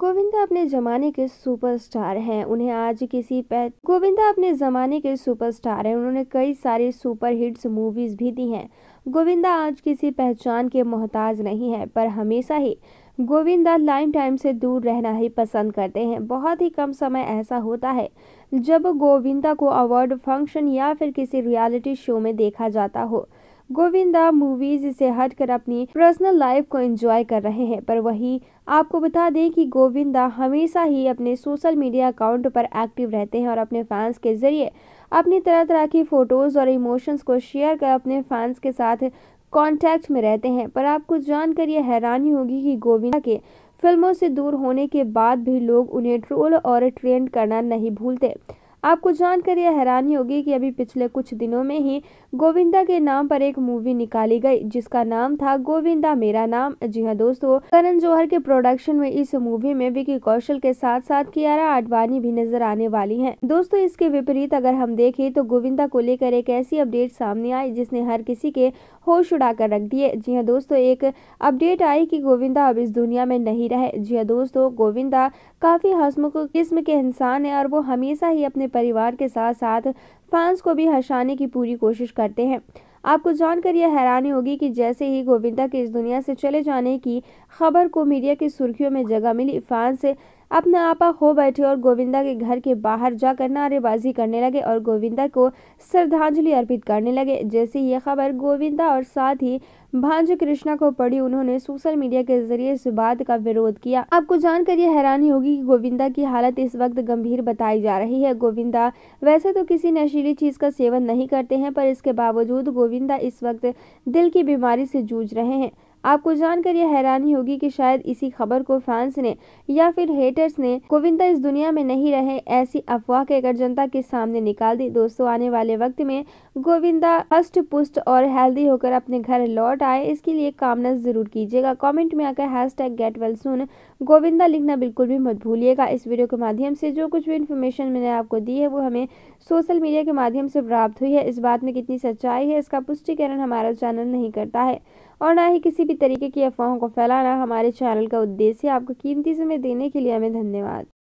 गोविंदा अपने जमाने के सुपरस्टार हैं उन्हें आज किसी पे गोविंदा अपने जमाने के सुपरस्टार हैं उन्होंने कई सारे सुपर हिट्स मूवीज भी दी हैं गोविंदा आज किसी पहचान के मोहताज नहीं है पर हमेशा ही गोविंदा लाइम टाइम से दूर रहना ही पसंद करते हैं बहुत ही कम समय ऐसा होता है जब गोविंदा को अवार्ड फंक्शन या फिर किसी रियलिटी शो में देखा जाता हो गोविंदा मूवीज से हटकर अपनी पर्सनल लाइफ को एंजॉय कर रहे हैं पर वही आपको बता दें कि गोविंदा हमेशा ही अपने सोशल मीडिया अकाउंट पर एक्टिव रहते हैं और अपने फैंस के जरिए अपनी तरह तरह की फ़ोटोज़ और इमोशंस को शेयर कर अपने फैंस के साथ कॉन्टेक्ट में रहते हैं पर आपको जानकर यह हैरानी होगी कि गोविंदा के फिल्मों से दूर होने के बाद भी लोग उन्हें ट्रोल और ट्रेंड करना नहीं भूलते आपको जानकर यह हैरानी होगी कि अभी पिछले कुछ दिनों में ही गोविंदा के नाम पर एक मूवी निकाली गई जिसका नाम था गोविंदा मेरा नाम जी हाँ दोस्तों करण जौहर के प्रोडक्शन में इस मूवी में विकी कौशल के साथ साथ कियारा आडवाणी भी नजर आने वाली है दोस्तों इसके विपरीत अगर हम देखें तो गोविंदा को लेकर एक ऐसी अपडेट सामने आई जिसने हर किसी के होश उड़ा कर रख दिए जी हाँ दोस्तों एक अपडेट आई कि गोविंदा अब इस दुनिया में नहीं रहे जी हाँ दोस्तों गोविंदा काफी हसमुख किस्म के इंसान है और वो हमेशा ही अपने परिवार के साथ साथ फैंस को भी हंसाने की पूरी कोशिश करते हैं आपको जानकर यह हैरानी होगी कि जैसे ही गोविंदा के इस दुनिया से चले जाने की खबर को मीडिया की सुर्खियों में जगह मिली फैंस अपना आपा हो बैठे और गोविंदा के घर के बाहर जाकर नारेबाजी करने लगे और गोविंदा को श्रद्धांजलि अर्पित करने लगे जैसे ये खबर गोविंदा और साथ ही भांज कृष्णा को पड़ी उन्होंने सोशल मीडिया के जरिए इस बात का विरोध किया आपको जानकर यह हैरानी होगी कि गोविंदा की हालत इस वक्त गंभीर बताई जा रही है गोविंदा वैसे तो किसी नशीली चीज का सेवन नहीं करते हैं पर इसके बावजूद गोविंदा इस वक्त दिल की बीमारी से जूझ रहे हैं आपको जानकर यह हैरानी होगी कि शायद इसी खबर को फैंस ने या फिर हेटर्स ने गोविंदा इस दुनिया में नहीं रहे ऐसी अफवाह कहकर जनता के सामने निकाल दी दोस्तों आने वाले वक्त में गोविंदा हस्ट पुष्ट और हेल्दी होकर अपने घर लौट आए इसके लिए कामना जरूर कीजिएगा कॉमेंट में आकर hashtag get well soon Govinda लिखना बिल्कुल भी मत भूलिएगा इस वीडियो के माध्यम से जो कुछ भी इन्फॉर्मेशन मैंने आपको दी है वो हमें सोशल मीडिया के माध्यम से प्राप्त हुई है इस बात में कितनी सच्चाई है इसका पुष्टिकरण हमारा चैनल नहीं करता है और ना ही किसी भी तरीके की अफवाहों को फैलाना हमारे चैनल का उद्देश्य आपको कीमती समय देने के लिए हमें धन्यवाद